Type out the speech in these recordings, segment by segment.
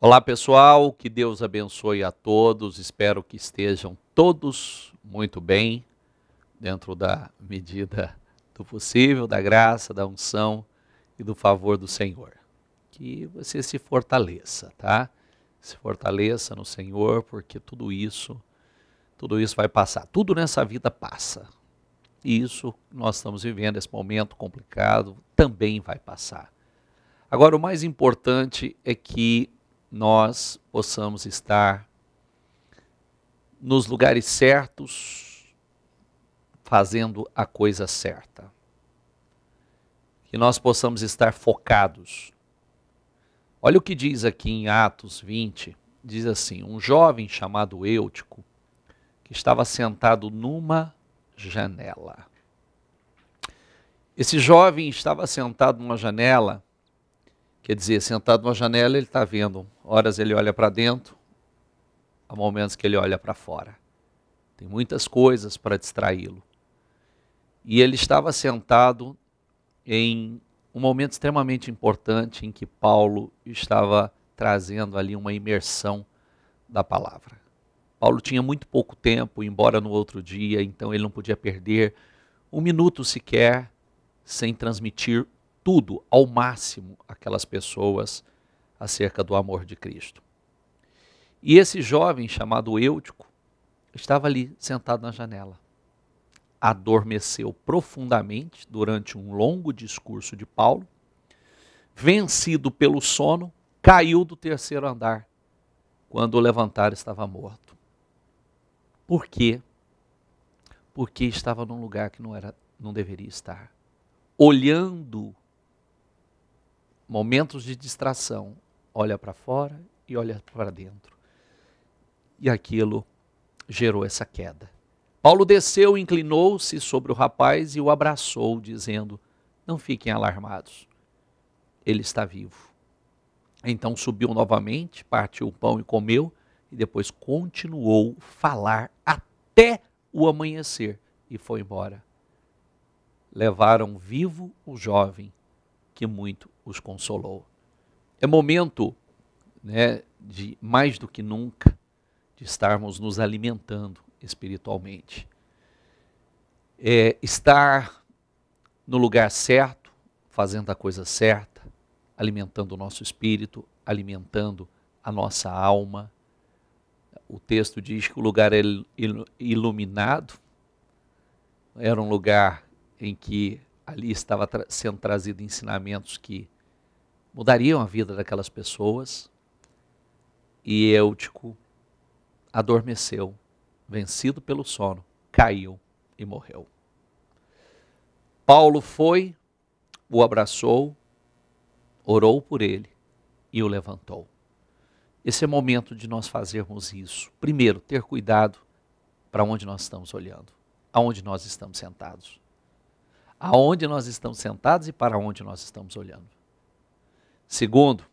Olá pessoal, que Deus abençoe a todos. Espero que estejam todos muito bem, dentro da medida do possível, da graça, da unção e do favor do Senhor. Que você se fortaleça, tá? Se fortaleça no Senhor, porque tudo isso, tudo isso vai passar. Tudo nessa vida passa. E isso nós estamos vivendo, esse momento complicado, também vai passar. Agora, o mais importante é que nós possamos estar nos lugares certos, fazendo a coisa certa. Que nós possamos estar focados. Olha o que diz aqui em Atos 20: diz assim, um jovem chamado Eutico, que estava sentado numa janela. Esse jovem estava sentado numa janela Quer dizer, sentado numa janela, ele está vendo. Horas ele olha para dentro, há momentos que ele olha para fora. Tem muitas coisas para distraí-lo. E ele estava sentado em um momento extremamente importante em que Paulo estava trazendo ali uma imersão da palavra. Paulo tinha muito pouco tempo, embora no outro dia, então ele não podia perder um minuto sequer sem transmitir tudo, ao máximo, aquelas pessoas acerca do amor de Cristo. E esse jovem chamado Eutico estava ali sentado na janela. Adormeceu profundamente durante um longo discurso de Paulo. Vencido pelo sono, caiu do terceiro andar. Quando o levantar, estava morto. Por quê? Porque estava num lugar que não, era, não deveria estar. Olhando momentos de distração, olha para fora e olha para dentro. E aquilo gerou essa queda. Paulo desceu, inclinou-se sobre o rapaz e o abraçou, dizendo: Não fiquem alarmados, ele está vivo. Então subiu novamente, partiu o pão e comeu, e depois continuou falar até o amanhecer e foi embora. Levaram vivo o jovem que muito os consolou. É momento né, de, mais do que nunca, de estarmos nos alimentando espiritualmente. É, estar no lugar certo, fazendo a coisa certa, alimentando o nosso espírito, alimentando a nossa alma. O texto diz que o lugar é iluminado, era um lugar em que ali estava tra sendo trazido ensinamentos que mudariam a vida daquelas pessoas. E Eutico adormeceu, vencido pelo sono, caiu e morreu. Paulo foi, o abraçou, orou por ele e o levantou. Esse é o momento de nós fazermos isso. Primeiro, ter cuidado para onde nós estamos olhando, aonde nós estamos sentados aonde nós estamos sentados e para onde nós estamos olhando. Segundo,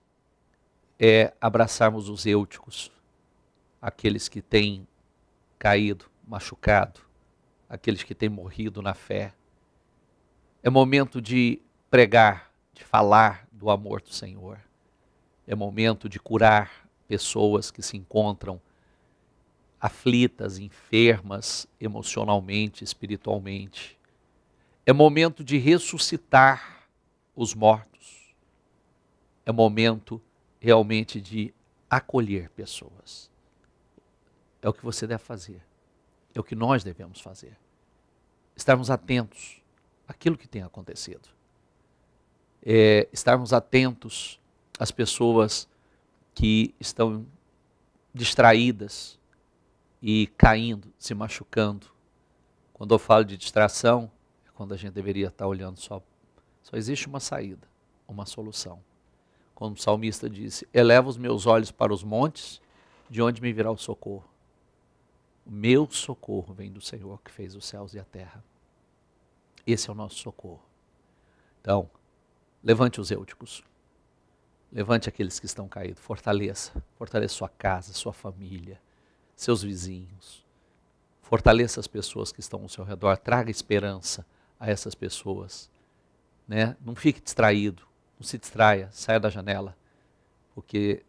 é abraçarmos os eúticos, aqueles que têm caído, machucado, aqueles que têm morrido na fé. É momento de pregar, de falar do amor do Senhor. É momento de curar pessoas que se encontram aflitas, enfermas emocionalmente, espiritualmente. É momento de ressuscitar os mortos. É momento realmente de acolher pessoas. É o que você deve fazer. É o que nós devemos fazer. Estarmos atentos àquilo que tem acontecido. É, estarmos atentos às pessoas que estão distraídas e caindo, se machucando. Quando eu falo de distração, quando a gente deveria estar olhando só. Só existe uma saída, uma solução. Quando o salmista disse: Eleva os meus olhos para os montes, de onde me virá o socorro. O meu socorro vem do Senhor que fez os céus e a terra. Esse é o nosso socorro. Então, levante os êuticos. Levante aqueles que estão caídos. Fortaleça. Fortaleça sua casa, sua família, seus vizinhos. Fortaleça as pessoas que estão ao seu redor. Traga esperança a essas pessoas. Né? Não fique distraído, não se distraia, saia da janela, porque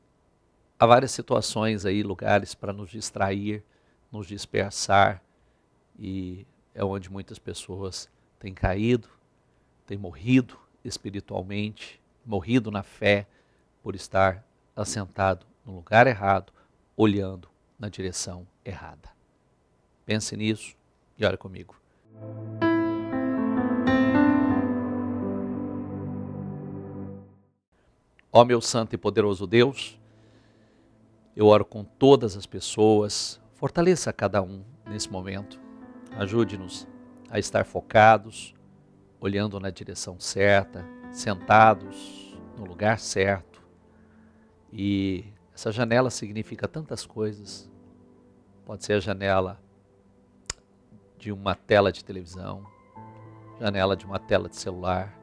há várias situações aí, lugares para nos distrair, nos dispersar, e é onde muitas pessoas têm caído, têm morrido espiritualmente, morrido na fé, por estar assentado no lugar errado, olhando na direção errada. Pense nisso e olhe comigo. Ó meu santo e poderoso Deus, eu oro com todas as pessoas, fortaleça cada um nesse momento, ajude-nos a estar focados, olhando na direção certa, sentados no lugar certo. E essa janela significa tantas coisas. Pode ser a janela de uma tela de televisão, janela de uma tela de celular,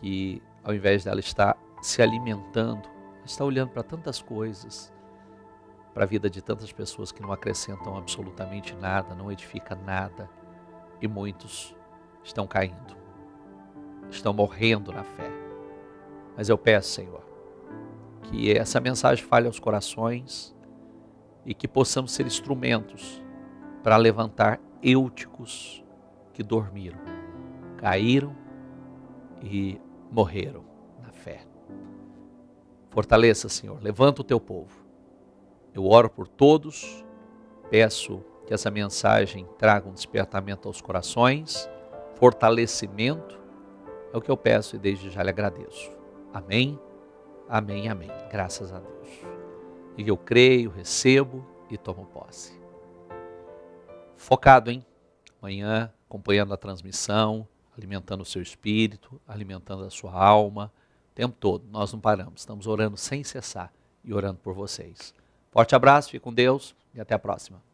que ao invés dela estar se alimentando, está olhando para tantas coisas, para a vida de tantas pessoas que não acrescentam absolutamente nada, não edifica nada, e muitos estão caindo, estão morrendo na fé. Mas eu peço, Senhor, que essa mensagem fale aos corações e que possamos ser instrumentos para levantar eúticos que dormiram, caíram e morreram. Fortaleça, Senhor, levanta o teu povo. Eu oro por todos, peço que essa mensagem traga um despertamento aos corações, fortalecimento, é o que eu peço e desde já lhe agradeço. Amém, amém, amém. Graças a Deus. E eu creio, recebo e tomo posse. Focado, hein? Amanhã, acompanhando a transmissão, alimentando o seu espírito, alimentando a sua alma o tempo todo, nós não paramos, estamos orando sem cessar e orando por vocês. Forte abraço, fique com Deus e até a próxima.